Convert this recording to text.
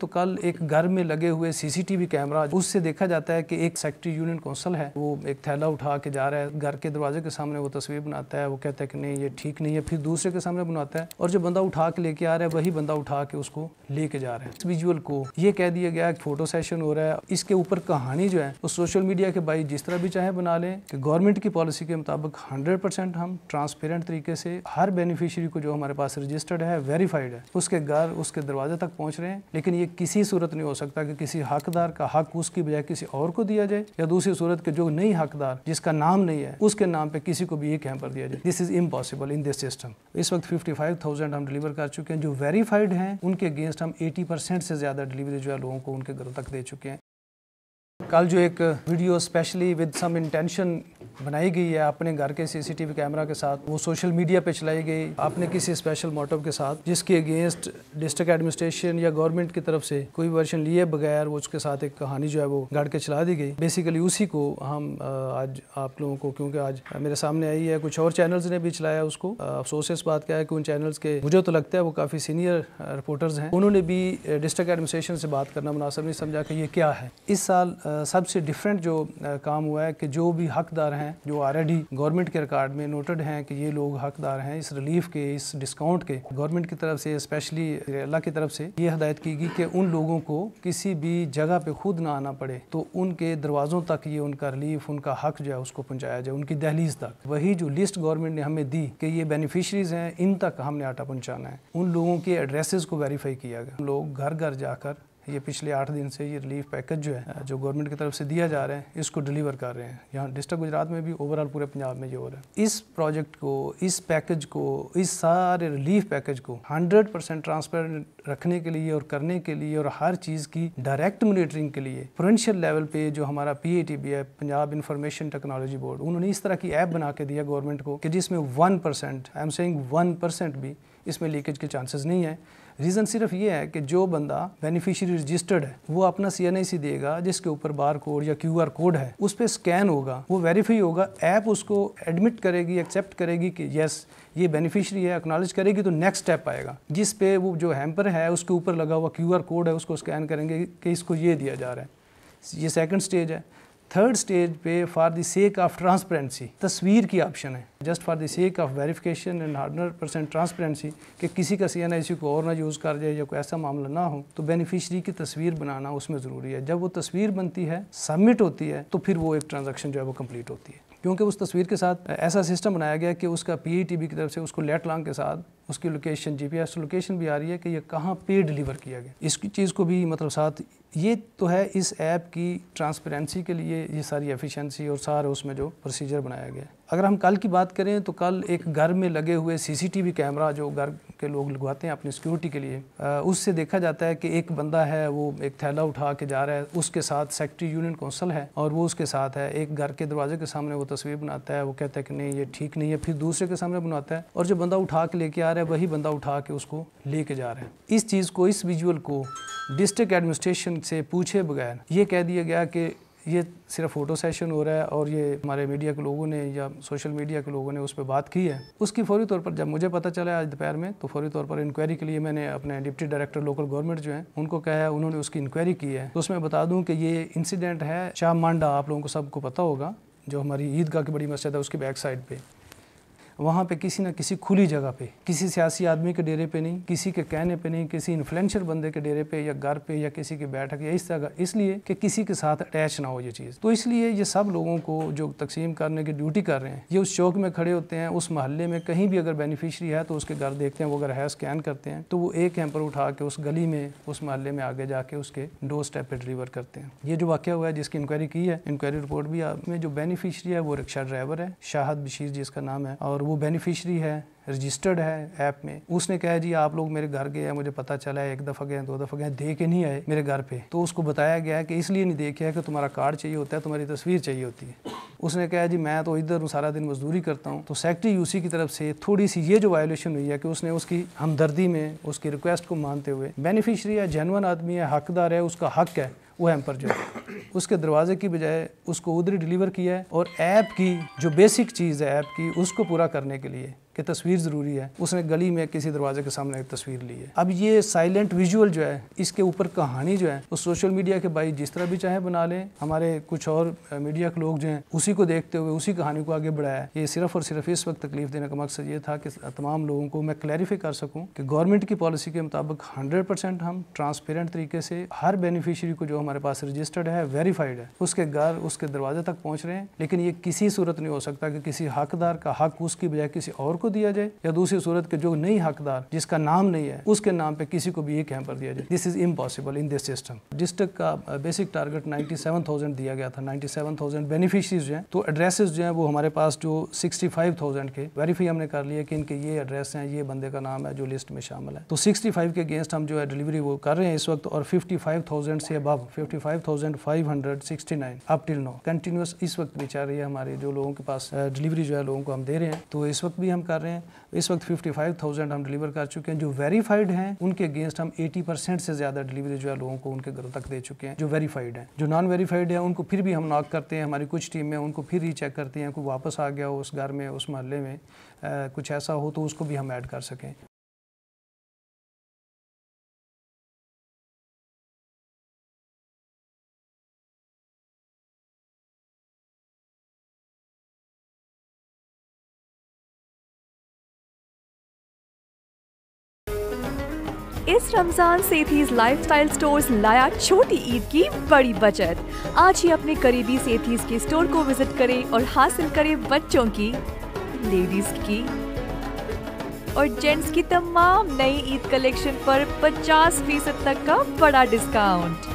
तो कल एक घर में लगे हुए सीसीटीवी कैमरा उससे देखा जाता है कि एक सेक्रेटरी यूनियन कौंसल है वो एक थैला उठा के जा रहा है घर के दरवाजे के सामने वो तस्वीर बनाता है वो कहता है कि नहीं ये ठीक नहीं है फिर दूसरे के सामने बनाता है और जो बंदा उठा के लेके आ रहा है वही बंदा उठा के उसको लेके जा रहा है विजुअल को ये कह दिया गया कि फोटो सेशन हो रहा है इसके ऊपर कहानी जो है वो सोशल मीडिया के बाई जिस तरह भी चाहे बना लें कि गवर्नमेंट की पॉलिसी के मुताबिक हंड्रेड हम ट्रांसपेरेंट तरीके से हर बेनिफिशियरी को जो हमारे पास रजिस्टर्ड है वेरीफाइड है उसके घर उसके दरवाजे तक पहुँच रहे हैं लेकिन ये ये किसी सूरत नहीं हो सकता कि किसी हकदार का हक उसकी बजाय किसी और को दिया जाए या दूसरी सूरत के जो नई हकदार जिसका नाम नहीं है उसके नाम पे किसी को भी ये कैंपर दिया जाए this is impossible in this system इस वक्त 55,000 हम डिलीवर कर चुके हैं जो वेरीफाइड हैं उनके अगेंस्ट हम 80 से ज़्यादा डिलीवरी जो है लोगों को उनके घरों तक दे चुके हैं कल जो एक video specially with some intention बनाई गई है अपने घर के सीसीटीवी कैमरा के साथ वो सोशल मीडिया पे चलाई गई आपने किसी स्पेशल मोटिव के साथ जिसके अगेंस्ट डिस्ट्रिक्ट एडमिनिस्ट्रेशन या गवर्नमेंट की तरफ से कोई वर्जन लिए बगैर वो उसके साथ एक कहानी जो है वो गढ़ के चला दी गई बेसिकली उसी को हम आज आप लोगों को क्योंकि आज मेरे सामने आई है कुछ और चैनल्स ने भी चलाया उसको अफसोस इस बात का है कि उन चैनल्स के मुझे तो लगता है वो काफ़ी सीनियर रिपोर्टर्स हैं उन्होंने भी डिस्ट्रिक्ट एडमिनिस्ट्रेशन से बात करना मुनासब नहीं समझा कि ये क्या है इस साल सबसे डिफरेंट जो काम हुआ है कि जो भी हकदार हैं हैं जो ऑलरेडी गवर्नमेंट के रिकॉर्ड में नोटेड हैं कि ये लोग हकदार हैं इस रिलीफ के इस डिस्काउंट के गवर्नमेंट की तरफ से स्पेशली अल्लाह की तरफ से ये हदायत की गई कि उन लोगों को किसी भी जगह पे खुद ना आना पड़े तो उनके दरवाज़ों तक ये उनका रिलीफ उनका हक जो है उसको पहुँचाया जाए उनकी दहलीज तक वही जो लिस्ट गवर्नमेंट ने हमें दी कि ये बेनिफिशरीज हैं इन तक हमने आटा पहुँचाना है उन लोगों के एड्रेसेस को वेरीफाई किया गया लोग घर घर जाकर ये पिछले आठ दिन से ये रिलीफ पैकेज जो है हाँ। जो गवर्नमेंट की तरफ से दिया जा रहा है इसको डिलीवर कर रहे हैं यहाँ डिस्ट्रिक्ट गुजरात में भी ओवरऑल पूरे पंजाब में ये हो रहा है इस प्रोजेक्ट को इस पैकेज को इस सारे रिलीफ पैकेज को 100 परसेंट ट्रांसपेरेंट रखने के लिए और करने के लिए और हर चीज़ की डायरेक्ट मोनिटरिंग के लिए प्रोवेंशियल लेवल पे जो हमारा पी है पंजाब इंफॉर्मेशन टेक्नोलॉजी बोर्ड उन्होंने इस तरह की ऐप बना के दिया गवर्नमेंट को कि जिसमें one percent I am saying one percent भी इसमें लीकेज के चांसेज नहीं है रीज़न सिर्फ ये है कि जो बंदा बेनिफिशियरी रजिस्टर्ड है वो अपना सी एन आई सी देगा जिसके ऊपर बार कोड या क्यू आर कोड है उस पर स्कैन होगा वो वेरीफाई होगा ऐप उसको एडमिट करेगी एक्सेप्ट करेगी कि येस ये बेनिफिशियरी है एक्नॉलेज करेगी तो नेक्स्ट स्टेप आएगा जिस पे वो जो हैम्पर है उसके ऊपर लगा हुआ क्यू आर कोड है उसको स्कैन करेंगे कि इसको ये दिया जा रहा है ये सेकंड स्टेज है थर्ड स्टेज पे for the sake of transparency तस्वीर की ऑप्शन है just for the sake of verification and hundred percent transparency कि किसी का सी एन आई को और ना यूज़ कर जाए या कोई ऐसा मामला ना हो तो बेनिफिशरी की तस्वीर बनाना उसमें ज़रूरी है जब वो तस्वीर बनती है सबमिट होती है तो फिर वो एक ट्रांजेक्शन जो है वो कम्प्लीट होती है क्योंकि उस तस्वीर के साथ ऐसा सिस्टम बनाया गया कि उसका पी बी e की तरफ से उसको लेट लॉन्ग के साथ उसकी location G P S location भी आ रही है कि ये कहाँ पे डिलीवर किया गया इस चीज़ को भी मतलब साथ ये तो है इस ऐप की ट्रांसपेरेंसी के लिए ये सारी एफिशिएंसी और सारे उसमें जो प्रोसीजर बनाया गया अगर हम कल की बात करें तो कल एक घर में लगे हुए सीसीटीवी कैमरा जो घर के लोग लगवाते हैं अपनी सिक्योरिटी के लिए उससे देखा जाता है कि एक बंदा है वो एक थैला उठा के जा रहा है उसके साथ सेक्रेटरी यूनियन कौंसल है और वो उसके साथ है एक घर के दरवाजे के सामने वो तस्वीर बनाता है वो कहता है कि नहीं ये ठीक नहीं है फिर दूसरे के सामने बनाता है और जो बंदा उठा के लेके आ रहा है वही बंदा उठा के उसको लेके जा रहा है इस चीज़ को इस विजुअल को डिस्ट्रिक्ट एडमिनिस्ट्रेशन से पूछे बगैर ये कह दिया गया कि ये सिर्फ फ़ोटो सेशन हो रहा है और ये हमारे मीडिया के लोगों ने या सोशल मीडिया के लोगों ने उस पर बात की है उसकी फौरी तौर पर जब मुझे पता चला आज दोपहर में तो फौरी तौर पर इंक्वायरी के लिए मैंने अपने डिप्टी डायरेक्टर लोकल गवर्नमेंट जो है उनको कहा है उन्होंने उसकी इंक्वायरी की है तो उसमें बता दूँ कि ये इंसिडेंट है शाह मांडा आप लोगों को सबको पता होगा जो हमारी ईदगाह की बड़ी मस्जिद है उसकी बैक साइड पर वहाँ पे किसी न किसी खुली जगह पे किसी सियासी आदमी के डेरे पे नहीं किसी के कहने पे नहीं किसी इन्फ्लुएंशियल बंदे के डेरे पे या घर पे या किसी की बैठक या इस तरह इसलिए कि किसी के साथ अटैच ना हो ये चीज़ तो इसलिए ये सब लोगों को जो तकसीम करने की ड्यूटी कर रहे हैं ये उस चौक में खड़े होते हैं उस महल्ले में कहीं भी अगर बेनिफिशरी है तो उसके घर देखते हैं वो अगर है स्कैन करते हैं तो वो एक हैम्पर उठा के उस गली में उस महल्ले में आगे जाके उसके डोर स्टेप पर डिलीवर करते हैं ये जो वाक्य हुआ है जिसकी इंक्वायरी की है इंक्वायरी रिपोर्ट भी आप में जो बेनिफिशरी है वो रिक्शा ड्राइवर है शाहद बशीर जिसका नाम है और वो बेनिफिशरी है रजिस्टर्ड है ऐप में उसने कहा जी आप लोग मेरे घर गए हैं मुझे पता चला है एक दफ़ा गए दो दफ़ा गए दे के नहीं आए मेरे घर पे तो उसको बताया गया है कि इसलिए नहीं देखे है कि तुम्हारा कार्ड चाहिए होता है तुम्हारी तस्वीर चाहिए होती है उसने कहा जी मैं तो इधर सारा दिन मजदूरी करता हूँ तो सेक्रेटरी यूसी की तरफ से थोड़ी सी ये जो वायोलेशन हुई है कि उसने उसकी हमदर्दी में उसकी रिक्वेस्ट को मानते हुए बेनिफिशरी है जेनवन आदमी है हकदार है उसका हक है वो एम्पर जो है उसके दरवाजे की बजाय उसको उधर डिलीवर किया है और ऐप की जो बेसिक चीज़ है ऐप की उसको पूरा करने के लिए कि तस्वीर ज़रूरी है उसने गली में किसी दरवाजे के सामने एक तस्वीर ली है अब ये साइलेंट विजुअल जो है इसके ऊपर कहानी जो है वो सोशल मीडिया के भाई जिस तरह भी चाहे बना लें हमारे कुछ और मीडिया के लोग जो हैं उसी को देखते हुए उसी कहानी को आगे बढ़ाया ये सिर्फ और सिर्फ इस वक्त तकलीफ देने का मकसद ये था कि तमाम लोगों को मैं क्लैरिफाई कर सकूँ कि गवर्नमेंट की पॉलिसी के मुताबिक हंड्रेड हम ट्रांसपेरेंट तरीके से हर बेनिफिशरी को जो हमारे पास रजिस्टर्ड है वेरीफाइड है उसके घर उसके दरवाजे तक पहुँच रहे हैं लेकिन ये किसी सूरत नहीं हो सकता कि किसी हकदार का हक उसकी बजाय किसी और को दिया जाए या दूसरी सूरत के जो नई हकदार जिसका नाम नहीं है उसके नाम पे किसी को भी एक हैम्पर दिया जाए this is impossible in this system district का बेसिक टारगेट 97,000 दिया गया था 97,000 बेनिफिशरीज हैं तो एड्रेसेस जो हैं वो हमारे पास जो 65,000 के वेरीफाई हमने कर लिया कि इनके ये एड्रेस हैं ये बंदे का नाम है जो लिस्ट में शामिल है तो 65 के अगेंस्ट हम जो है डिलीवरी वो कर रहे हैं इस वक्त और 55,000 से above 55,569 up till now continuous इस वक्त भी चल रही है हमारे जो लोगों के पास डिलीवरी uh, जो है लोगों को हम दे रहे हैं तो इस वक्त भी हम कर कर रहे हैं इस वक्त 55,000 हम डिलीवर कर चुके हैं जो वेरीफाइड हैं उनके अगेंस्ट हम 80 परसेंट से ज़्यादा डिलीवरी जो है लोगों को उनके घरों तक दे चुके हैं जो वेरीफाइड हैं जो नॉन वेरीफाइड है उनको फिर भी हम नॉक करते हैं हमारी कुछ टीम टीमें उनको फिर ही चेक करते हैं कोई वापस आ गया हो उस घर में उस मोहल्ले में आ, कुछ ऐसा हो तो उसको भी हम ऐड कर सकें इस रमजान लाइफ लाइफस्टाइल स्टोर्स लाया छोटी ईद की बड़ी बचत आज ही अपने करीबी सेथीज के स्टोर को विजिट करें और हासिल करें बच्चों की लेडीज की और जेंट्स की तमाम नई ईद कलेक्शन पर 50 फीसद तक का बड़ा डिस्काउंट